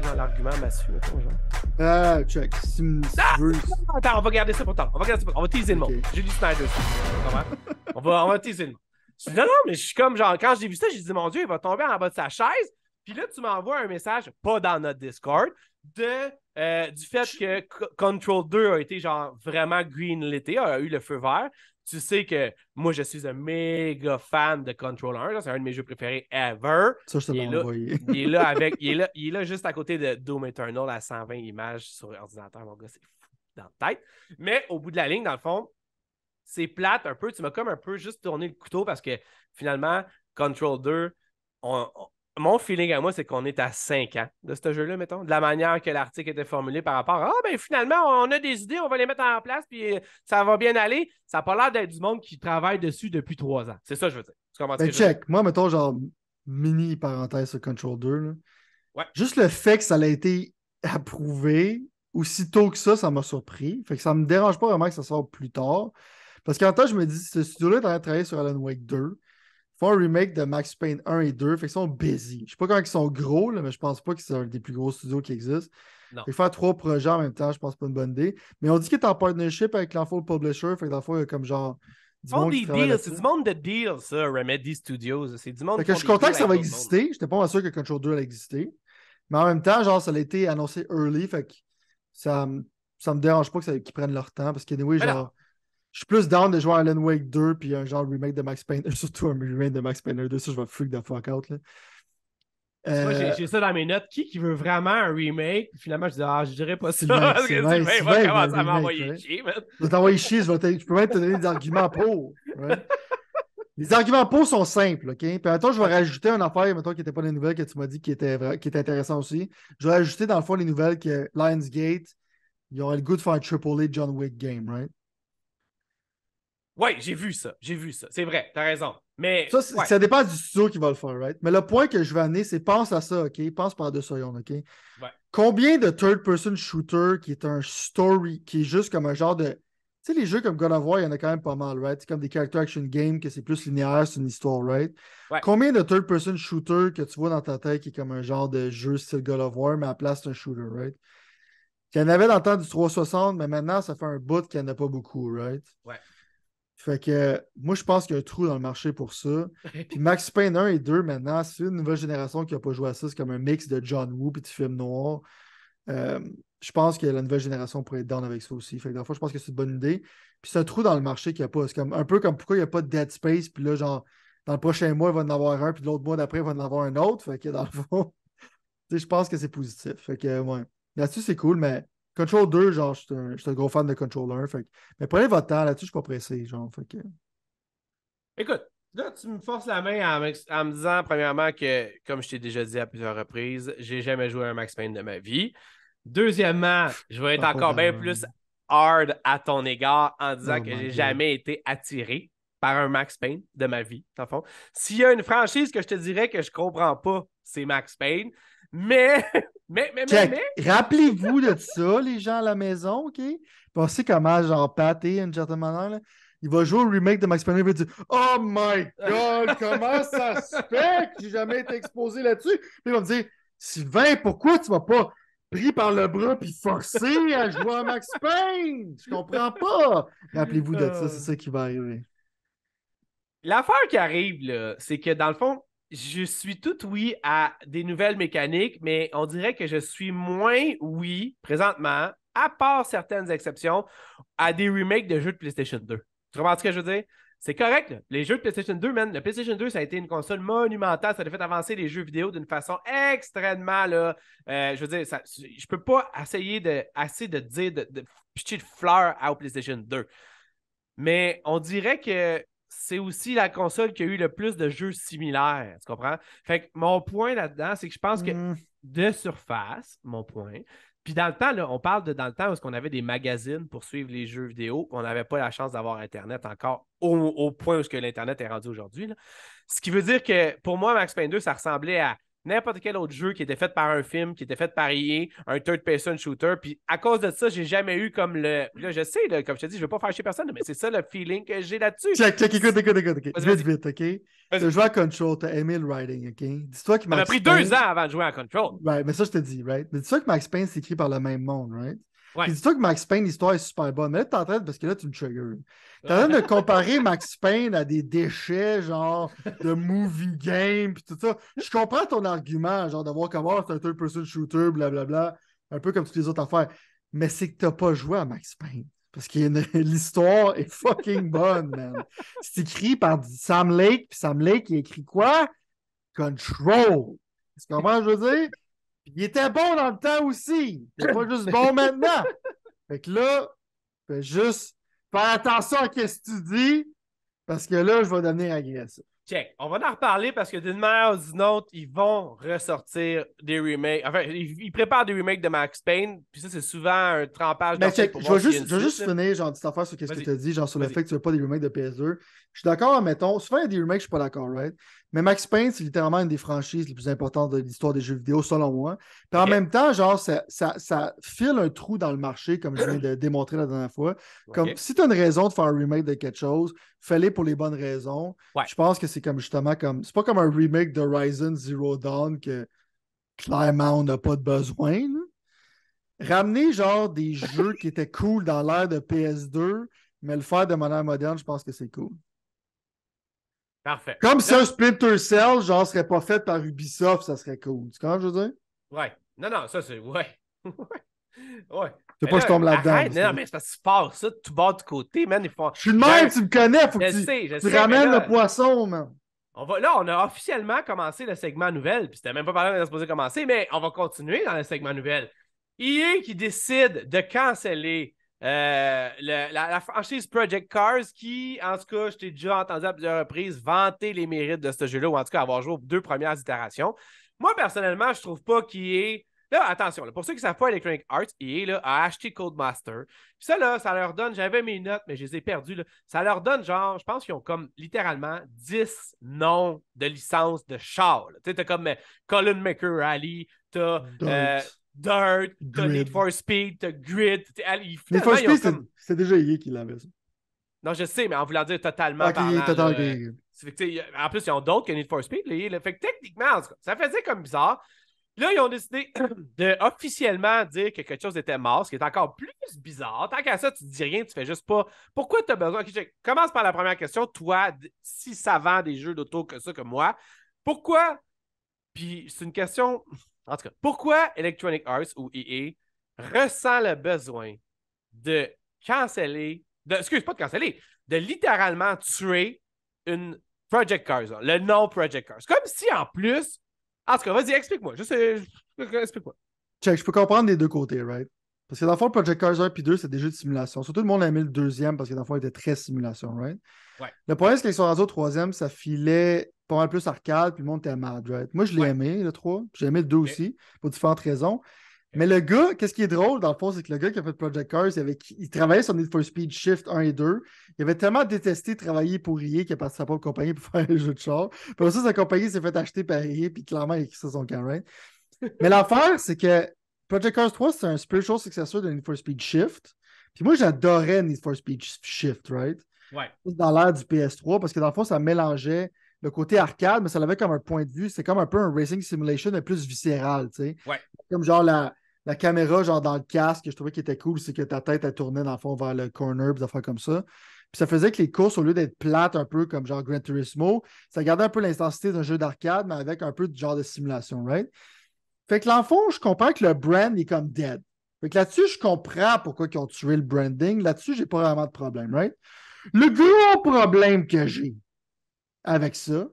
dans l'argument Mathieu, genre. Ah, ah! attends, on va garder ça pour tard. On va garder ça On va teaser le monde. j'ai Julie Snyder, on va, on va teaser le monde. Non, non, mais je suis comme, genre, quand j'ai vu ça, j'ai dit, mon Dieu, il va tomber en bas de sa chaise. Puis là, tu m'envoies un message, pas dans notre Discord, de, euh, du fait que Control 2 a été genre vraiment green l'été a eu le feu vert. Tu sais que moi, je suis un méga fan de Control 1. C'est un de mes jeux préférés ever. Ça, je il, est là, il, avec, il, est là, juste à côté de Doom Eternal à 120 images sur ordinateur. Mon gars, c'est fou dans la tête. Mais au bout de la ligne, dans le fond, c'est plate un peu. Tu m'as comme un peu juste tourné le couteau parce que finalement, Control 2, on, mon feeling à moi, c'est qu'on est à 5 ans de ce jeu-là, mettons, de la manière que l'article était formulé par rapport à Ah, ben finalement, on a des idées, on va les mettre en place, puis euh, ça va bien aller. Ça n'a pas l'air d'être du monde qui travaille dessus depuis 3 ans. C'est ça, je veux dire. Tu ben, check. moi, mettons, genre, mini parenthèse sur Control 2. Juste le fait que ça ait été approuvé aussitôt que ça, ça m'a surpris. Fait que ça me dérange pas vraiment que ça sorte plus tard. Parce qu'en temps, je me dis, ce studio-là est en train travailler sur Alan Wake 2 font un remake de Max Payne 1 et 2. Fait qu'ils sont busy. Je ne sais pas quand ils sont gros, là, mais je pense pas que c'est un des plus gros studios qui existent. Et faire trois projets en même temps, je pense pas une bonne idée. Mais on dit qu'ils est en partnership avec l'enfant publisher. Fait que dans il y a comme genre. des deals, c'est du monde de deals, ça, Remedy Studios. C'est du monde. que je suis content que ça va exister. Je n'étais pas sûr que Control 2 allait exister. Mais en même temps, genre, ça a été annoncé early. Fait que ça, ne me dérange pas qu'ils prennent leur temps. Parce que, oui, genre je suis plus down de jouer à Alan Wake 2 puis un genre remake de Max Payne, surtout un remake de Max Payne 2, ça je vais freak the fuck out. Là. Euh, j'ai ça dans mes notes. Qui, qui veut vraiment un remake? finalement, je dis, ah, je dirais pas ça. C'est va commencer à m'envoyer chier, Je vais t'envoyer chier, je, peux même te donner des arguments pour. Les arguments pour sont simples, OK? Puis attends, je vais rajouter une affaire, maintenant qui n'était pas les nouvelles que tu m'as dit qui était, qui intéressant aussi. Je vais rajouter, dans le fond, les nouvelles que Lionsgate, y aurait le goût de faire un Triple A John Wick game, right? Oui, j'ai vu ça. J'ai vu ça. C'est vrai, t'as raison. Mais. Ça, ça dépend du studio qui va le faire, right? Mais le point que je vais amener, c'est pense à ça, OK? Pense par deux soyons, OK? Combien de third-person shooter qui est un story, qui est juste comme un genre de. Tu sais, les jeux comme God of War, il y en a quand même pas mal, right? C'est comme des character action game que c'est plus linéaire, c'est une histoire, right? Combien de third-person shooter que tu vois dans ta tête qui est comme un genre de jeu style God of War, mais à la place, c'est un shooter, right? Il y en avait dans le temps du 360, mais maintenant, ça fait un bout qu'il n'y en a pas beaucoup, right? Ouais. Fait que moi, je pense qu'il y a un trou dans le marché pour ça. Puis Max Payne 1 et 2, maintenant, c'est une nouvelle génération qui n'a pas joué à ça. C'est comme un mix de John Woo et du film noir. Euh, je pense que la nouvelle génération pourrait être down avec ça aussi. Fait que dans je pense que c'est une bonne idée. Puis c'est un trou dans le marché qu'il n'y a pas. C'est comme, un peu comme pourquoi il n'y a pas de Dead Space. Puis là, genre, dans le prochain mois, il va en avoir un. Puis l'autre mois d'après, il va en avoir un autre. Fait que dans le fond, je pense que c'est positif. Fait que, ouais. Là-dessus, c'est cool, mais Control 2, genre, je suis un, gros fan de Control 1. Fait, mais prenez votre temps là-dessus, je suis pas pressé. Genre, fait que... Écoute, Là, tu me forces la main en, me disant, premièrement, que, comme je t'ai déjà dit à plusieurs reprises, j'ai jamais joué à un Max Payne de ma vie. Deuxièmement, je vais être encore bien euh, plus hard à ton égard en disant oh que j'ai jamais été attiré par un Max Payne de ma vie, fond. S'il y a une franchise que je te dirais que je comprends pas, c'est Max Payne. Mais Mais, mais, mais, Rappelez-vous de ça, les gens à la maison, OK? Pensez comment, genre, pâté, une certaine manière, là, il va jouer au remake de Max Payne il va dire Oh my God, comment ça se fait que j'ai jamais été exposé là-dessus? Puis il va me dire Sylvain, pourquoi tu vas pas pris par le bras puis forcer à jouer à Max Payne? Je comprends pas. Rappelez-vous de ça, c'est euh. ça qui va arriver. L'affaire qui arrive, là, c'est que dans le fond, je suis tout oui à des nouvelles mécaniques, mais on dirait que je suis moins oui présentement, à part certaines exceptions, à des remakes de jeux de PlayStation 2. Tu comprends ce que je veux dire? C'est correct, les jeux de PlayStation 2, man, le PlayStation 2, ça a été une console monumentale, ça a fait avancer les jeux vidéo d'une façon extrêmement, là, euh, je veux dire, je je peux pas essayer de, assez de dire, de, de fleurs à PlayStation 2. Mais on dirait que c'est aussi la console qui a eu le plus de jeux similaires. Tu comprends? Fait que mon point là-dedans, c'est que je pense que mm. de surface, mon point. Puis dans le temps, on parle de dans le temps où on avait des magazines pour suivre les jeux vidéo. On n'avait pas la chance d'avoir Internet encore au, point où l'Internet est rendu aujourd'hui. Ce qui veut dire que pour moi, Max Payne 2, ça ressemblait à n'importe quel autre jeu qui était fait par un film, qui était fait par EA, un third-person shooter. Puis à cause de ça, j'ai jamais eu comme le. Là, je sais, comme je te dis, je veux pas fâcher personne, mais c'est ça le feeling que j'ai là-dessus. Check, check, écoute, écoute, écoute. Vite, vite, OK? je joué à Control, t'as aimé le writing, OK? Dis-toi que Ça m'a pris deux ans avant de jouer à Control. Right, mais ça, je te dis, right? Mais dis-toi que Max Payne, c'est écrit par le même monde, right? dis-toi que Max Payne, l'histoire est super bonne. Mais là, t'es en train parce que là, tu me trigger. T'es en train de comparer Max Payne à des déchets, genre, de movie game, puis tout ça. Je comprends ton argument, genre, de voir comment oh, c'est un third-person shooter, blablabla, un peu comme toutes les autres affaires. Mais c'est que t'as pas joué à Max Payne. Parce que l'histoire est fucking bonne, man. C'est écrit par Sam Lake, puis Sam Lake, il écrit quoi? Control. Tu comprends, je veux dire? il était bon dans le temps aussi. Il n'est pas juste bon maintenant. Fait que là, juste faire attention à ce que tu dis, parce que là, je vais devenir agressif. Check. On va en reparler parce que d'une manière ou d'une autre, ils vont ressortir des remakes. Enfin, ils, préparent des remakes de Max Payne. Puis ça, c'est souvent un trempage. Mais check, je vais juste, veux juste finir, genre, cette sur ce que tu as dit, genre, sur le fait que tu veux pas des remakes de PS2. Je suis d'accord, mettons. Souvent, il y a des remakes, je suis pas d'accord, right? Mais Max Payne, c'est littéralement une des franchises les plus importantes de l'histoire des jeux vidéo, selon moi. Puis en même temps, genre, ça, ça, ça, file un trou dans le marché, comme je viens de démontrer la dernière fois. Comme si tu as une raison de faire un remake de quelque chose, fais-le pour les bonnes raisons. Je pense que c'est c'est comme justement comme. C'est pas comme un remake de Horizon Zero Dawn que clairement on n'a pas de besoin. Ramener genre des jeux qui étaient cool dans l'ère de PS2, mais le faire de manière moderne, je pense que c'est cool. Parfait. Comme ça, Splinter Cell, genre, serait pas fait par Ubisoft, ça serait cool. Tu comprends, je veux dire? Ouais. Non, non, ça, c'est. Ouais. ouais. Tu sais pas que je tombe là-dedans? Non, mais c'est parce que tu pars ça de tout du côté, man. Je suis le même, tu me connais, faut que tu, sais, tu ramènes le poisson, man. On va, là, on a officiellement commencé le segment nouvelle, puis c'était même pas par là qu'on supposé commencer, mais on va continuer dans le segment nouvelle. E a qui décide de canceller euh, la, franchise Project Cars, qui, en tout cas, je t'ai déjà entendu à plusieurs reprises vanter les mérites de ce jeu-là, ou en tout cas avoir joué aux deux premières itérations. Moi, personnellement, je trouve pas qu'il est Là, attention, pour ceux qui ne savent pas Electronic Arts, il a acheté Codemaster. Puis ça, là, ça leur donne, j'avais mes notes, mais je les ai perdues. Ça leur donne, genre, je pense qu'ils ont comme littéralement 10 noms de licences de Charles. Tu sais, t'as comme euh, Colin Maker Ali, t'as as euh, Dirt, t'as Need for Speed, t'as Grid. Need for Speed, c'est déjà EA qui l'avait, ça. Non, je sais, mais en voulant dire totalement. en plus, ils ont d'autres que Need for Speed. Là, fait que techniquement, en tout cas, ça faisait comme bizarre. Là, ils ont décidé de officiellement dire que quelque chose était mort, ce qui est encore plus bizarre. Tant qu'à ça, tu dis rien, tu fais juste pas. Pourquoi tu as besoin. commence par la première question. Toi, si savant des jeux d'auto que ça, que moi, pourquoi. Puis c'est une question. En tout cas, pourquoi Electronic Arts ou EA ressent le besoin de canceller. De, excuse, pas de canceller, de littéralement tuer une Project Cars, le non Project Cars. Comme si en plus en tout cas, vas-y, explique-moi. Juste, explique-moi. Check, je peux comprendre des deux côtés, right? Parce que dans le fond, Project Cars 1 puis 2, c'est des jeux de simulation. Surtout, le monde a aimé le deuxième parce que dans le fond, il était très simulation, right? Ouais. Le problème, c'est que sont rendus au troisième, ça filait pas mal plus arcade, puis le monde était mad, right? Moi, je l'ai aimé, le 3. J'ai aimé le 2 aussi, pour différentes raisons. Mais le gars, qu'est-ce qui est drôle dans le fond, c'est que le gars qui a fait Project Cars, il, travaillait sur Need for Speed Shift 1 et 2. Il avait tellement détesté travailler pour rire qu'il a passé sa propre compagnie pour faire un jeu de char. Puis ça, sa compagnie s'est fait acheter par rire, puis clairement, il a écrit ça son Mais l'affaire, c'est que Project Cars 3, c'est un spiritual successor de Need for Speed Shift. Puis moi, j'adorais Need for Speed Shift, right? Ouais. Dans l'ère du PS3, parce que dans le fond, ça mélangeait le côté arcade, mais ça l'avait comme un point de vue. C'est comme un peu un racing simulation, mais plus viscéral, tu sais. Comme genre la, caméra, genre dans le casque, je trouvais qui était cool, c'est que ta tête, elle tournait dans le fond vers le corner, des affaires comme ça. Puis ça faisait que les courses, au lieu d'être plates un peu comme genre Gran Turismo, ça gardait un peu l'intensité d'un jeu d'arcade, mais avec un peu de genre de simulation, right? Fait que l'enfant, je comprends que le brand est comme dead. Fait que là-dessus, je comprends pourquoi ils ont tué le branding. Là-dessus, j'ai pas vraiment de problème, right? Le gros problème que j'ai, avec ça.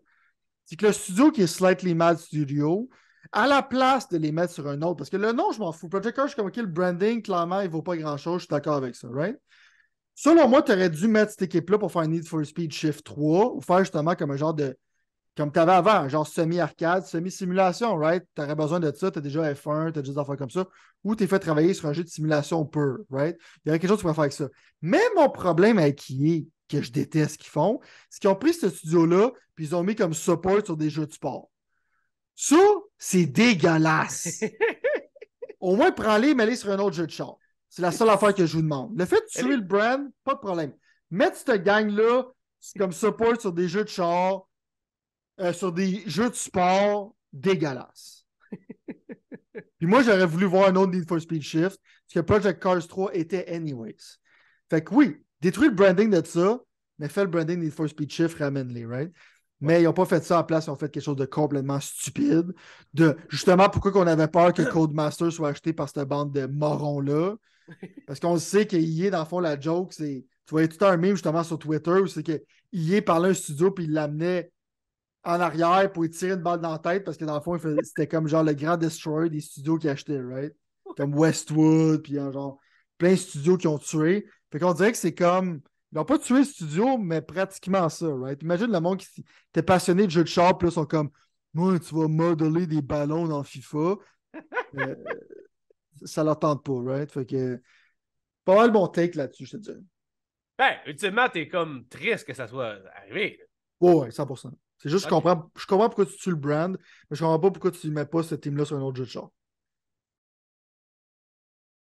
C'est que le studio qui est Slightly Mad Studio, à la place de les mettre sur un autre, parce que le nom, je m'en fous. Project Cars, je suis comme, OK, le branding, clairement, il ne vaut pas grand-chose, je suis d'accord avec ça, right? Selon moi, tu aurais dû mettre cette équipe-là pour faire Need for Speed Shift 3 ou faire justement comme un genre de. Comme tu avais avant, genre semi-arcade, semi-simulation, right? Tu aurais besoin de ça, tu as déjà F1, tu as déjà des affaires comme ça, ou tu es fait travailler sur un jeu de simulation pur, right? Il y aurait quelque chose que tu pourrais faire avec ça. Mais mon problème avec qui est, que je déteste qu'ils font, c'est qu'ils ont pris ce studio-là, puis ils ont mis comme support sur des jeux de sport. Ça, c'est dégueulasse. Au moins, prends-les mais mets sur un autre jeu de char. C'est la seule affaire que je vous demande. Le fait de tuer le brand, pas de problème. Mettre cette gang-là comme support sur des jeux de char, euh, sur des jeux de sport, dégueulasse. puis moi, j'aurais voulu voir un autre Need for Speed Shift, parce que Project Cars 3 était anyways. Fait que oui, détruis le branding de ça, mais fais le branding des First Speed Shift, ramène-les, right? Mais ils n'ont pas fait ça en place, ils ont fait quelque chose de complètement stupide. De justement pourquoi qu'on avait peur que Codemaster soit acheté par cette bande de morons-là. Parce qu'on sait est, e dans le fond, la joke, c'est. Tu voyais tout un meme justement sur Twitter où c'est que est, parlait d'un un studio puis il l'amenait en arrière pour lui tirer une balle dans la tête parce que dans le fond, c'était comme genre le grand destroyer des studios qui achetaient, right? Comme Westwood, puis hein, genre plein de studios qui ont tué. Fait qu'on dirait que c'est comme. Ils n'ont pas tué le studio, mais pratiquement ça, right? Imagine le monde qui était passionné de jeux de char, puis là, sont comme Moi, tu vas modeler des ballons dans FIFA. Euh, ça leur tente pas, right? Fait que. Pas mal bon take là-dessus, je te dis. Ben, ultimement, t'es comme triste que ça soit arrivé. Oui, ouais, 100%. C'est juste, que je, comprends, je comprends pourquoi tu tues le brand, mais je comprends pas pourquoi tu mets pas ce team-là sur un autre jeu de char.